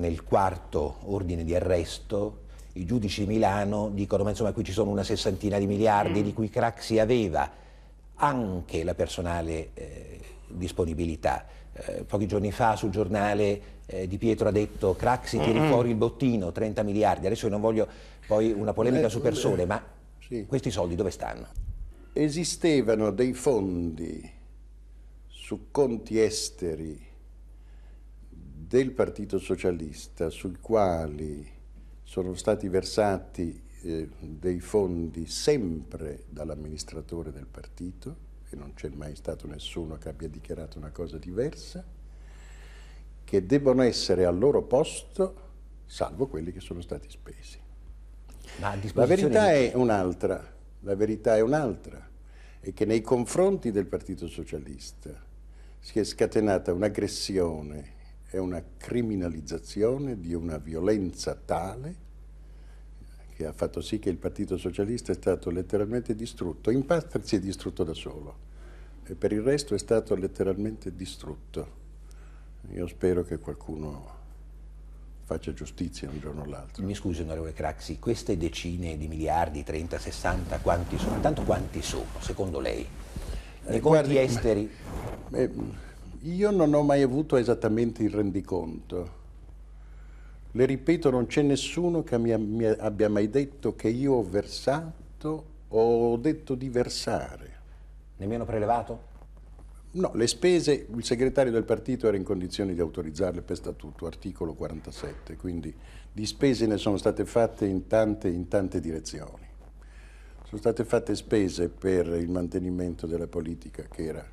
nel quarto ordine di arresto i giudici di Milano dicono ma insomma qui ci sono una sessantina di miliardi di cui Craxi aveva anche la personale eh, disponibilità. Eh, pochi giorni fa sul giornale eh, Di Pietro ha detto Craxi mm -hmm. fuori il bottino, 30 miliardi, adesso io non voglio poi una polemica su eh, persone, ma sì. questi soldi dove stanno? Esistevano dei fondi su conti esteri del Partito Socialista sui quali sono stati versati eh, dei fondi sempre dall'amministratore del partito e non c'è mai stato nessuno che abbia dichiarato una cosa diversa, che debbono essere al loro posto salvo quelli che sono stati spesi. Disposizione... La verità è un'altra, la verità è un'altra, è che nei confronti del Partito Socialista si è scatenata un'aggressione è una criminalizzazione di una violenza tale che ha fatto sì che il Partito Socialista è stato letteralmente distrutto. In parte si è distrutto da solo, e per il resto è stato letteralmente distrutto. Io spero che qualcuno faccia giustizia un giorno o l'altro. Mi scusi onorevole Craxi, queste decine di miliardi, 30, 60, quanti sono? Tanto quanti sono, secondo lei? Nei eh, conti guardi, esteri... Ma, eh, io non ho mai avuto esattamente il rendiconto. Le ripeto, non c'è nessuno che mi, mi abbia mai detto che io ho versato o ho detto di versare. Nemmeno prelevato? No, le spese, il segretario del partito era in condizione di autorizzarle per statuto, articolo 47, quindi di spese ne sono state fatte in tante, in tante direzioni. Sono state fatte spese per il mantenimento della politica che era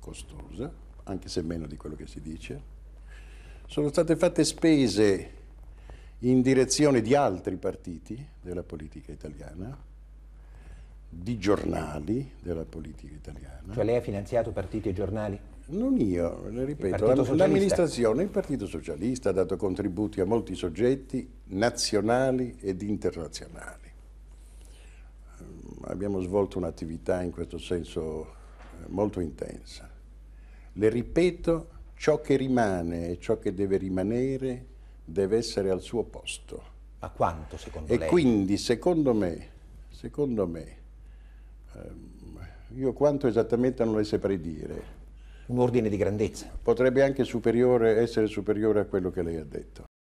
costosa, anche se meno di quello che si dice. Sono state fatte spese in direzione di altri partiti della politica italiana, di giornali della politica italiana. Cioè lei ha finanziato partiti e giornali? Non io, le ripeto, l'amministrazione, il Partito Socialista ha dato contributi a molti soggetti nazionali ed internazionali. Ehm, abbiamo svolto un'attività in questo senso eh, molto intensa. Le ripeto, ciò che rimane e ciò che deve rimanere deve essere al suo posto. Ma quanto secondo e lei? E quindi secondo me, secondo me ehm, io quanto esattamente non le saprei dire. Un ordine di grandezza. Potrebbe anche superiore, essere superiore a quello che lei ha detto.